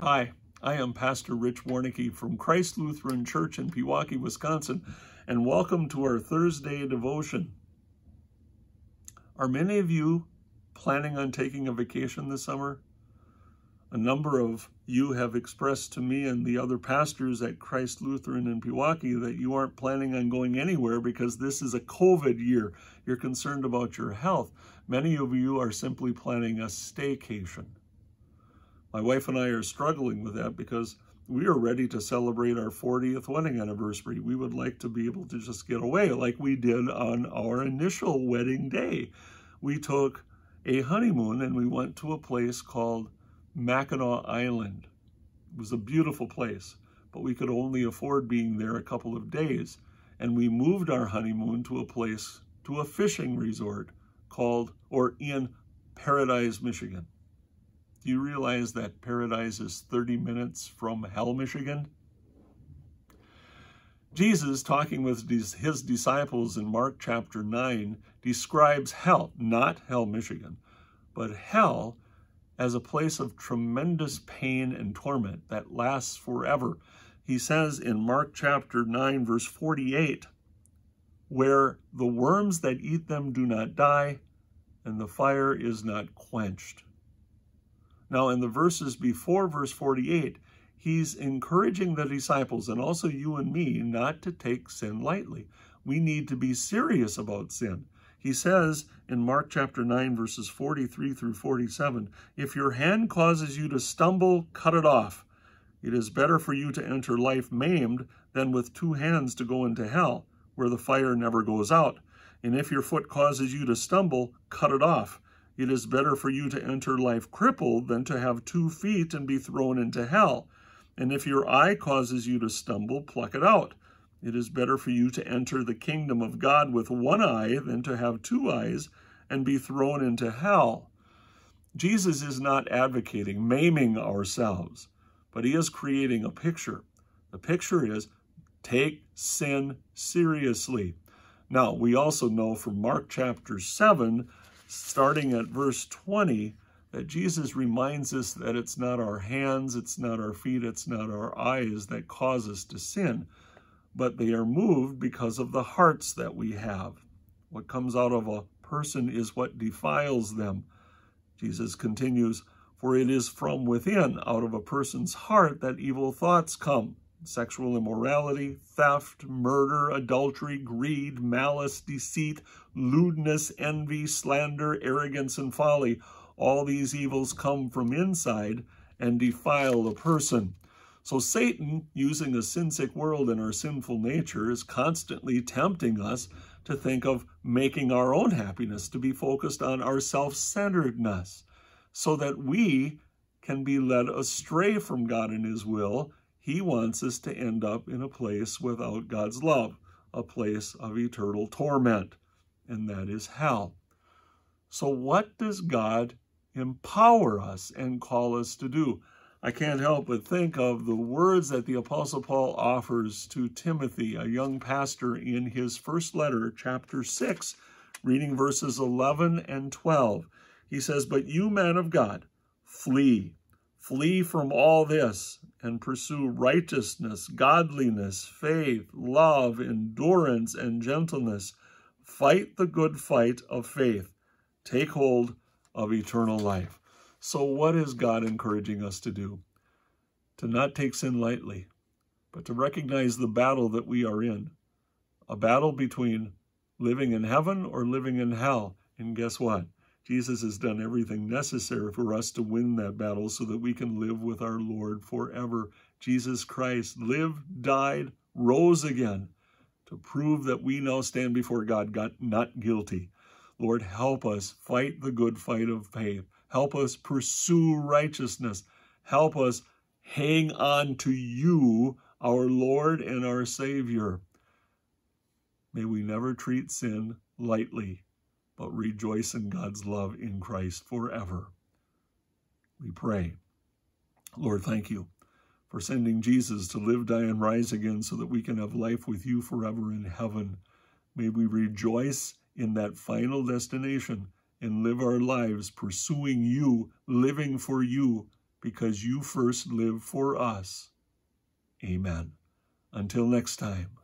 Hi, I am Pastor Rich Warnicki from Christ Lutheran Church in Pewaukee, Wisconsin, and welcome to our Thursday devotion. Are many of you planning on taking a vacation this summer? A number of you have expressed to me and the other pastors at Christ Lutheran in Pewaukee that you aren't planning on going anywhere because this is a COVID year. You're concerned about your health. Many of you are simply planning a staycation. My wife and I are struggling with that because we are ready to celebrate our 40th wedding anniversary. We would like to be able to just get away like we did on our initial wedding day. We took a honeymoon and we went to a place called Mackinac Island. It was a beautiful place, but we could only afford being there a couple of days. And we moved our honeymoon to a place, to a fishing resort called, or in Paradise, Michigan. Do you realize that paradise is 30 minutes from hell, Michigan? Jesus, talking with his disciples in Mark chapter 9, describes hell, not hell, Michigan, but hell as a place of tremendous pain and torment that lasts forever. He says in Mark chapter 9, verse 48, where the worms that eat them do not die, and the fire is not quenched. Now, in the verses before verse 48, he's encouraging the disciples and also you and me not to take sin lightly. We need to be serious about sin. He says in Mark chapter 9, verses 43 through 47, If your hand causes you to stumble, cut it off. It is better for you to enter life maimed than with two hands to go into hell, where the fire never goes out. And if your foot causes you to stumble, cut it off. It is better for you to enter life crippled than to have two feet and be thrown into hell. And if your eye causes you to stumble, pluck it out. It is better for you to enter the kingdom of God with one eye than to have two eyes and be thrown into hell. Jesus is not advocating maiming ourselves, but he is creating a picture. The picture is take sin seriously. Now, we also know from Mark chapter 7 starting at verse 20, that Jesus reminds us that it's not our hands, it's not our feet, it's not our eyes that cause us to sin, but they are moved because of the hearts that we have. What comes out of a person is what defiles them. Jesus continues, For it is from within, out of a person's heart, that evil thoughts come sexual immorality, theft, murder, adultery, greed, malice, deceit, lewdness, envy, slander, arrogance, and folly. All these evils come from inside and defile a person. So Satan, using a sin-sick world and our sinful nature, is constantly tempting us to think of making our own happiness, to be focused on our self-centeredness, so that we can be led astray from God and his will he wants us to end up in a place without God's love, a place of eternal torment, and that is hell. So, what does God empower us and call us to do? I can't help but think of the words that the Apostle Paul offers to Timothy, a young pastor, in his first letter, chapter 6, reading verses 11 and 12. He says, But you, men of God, flee Flee from all this and pursue righteousness, godliness, faith, love, endurance, and gentleness. Fight the good fight of faith. Take hold of eternal life. So what is God encouraging us to do? To not take sin lightly, but to recognize the battle that we are in. A battle between living in heaven or living in hell. And guess what? Jesus has done everything necessary for us to win that battle so that we can live with our Lord forever. Jesus Christ lived, died, rose again to prove that we now stand before God, not guilty. Lord, help us fight the good fight of faith. Help us pursue righteousness. Help us hang on to you, our Lord and our Savior. May we never treat sin lightly but rejoice in God's love in Christ forever. We pray. Lord, thank you for sending Jesus to live, die, and rise again so that we can have life with you forever in heaven. May we rejoice in that final destination and live our lives pursuing you, living for you, because you first live for us. Amen. Until next time.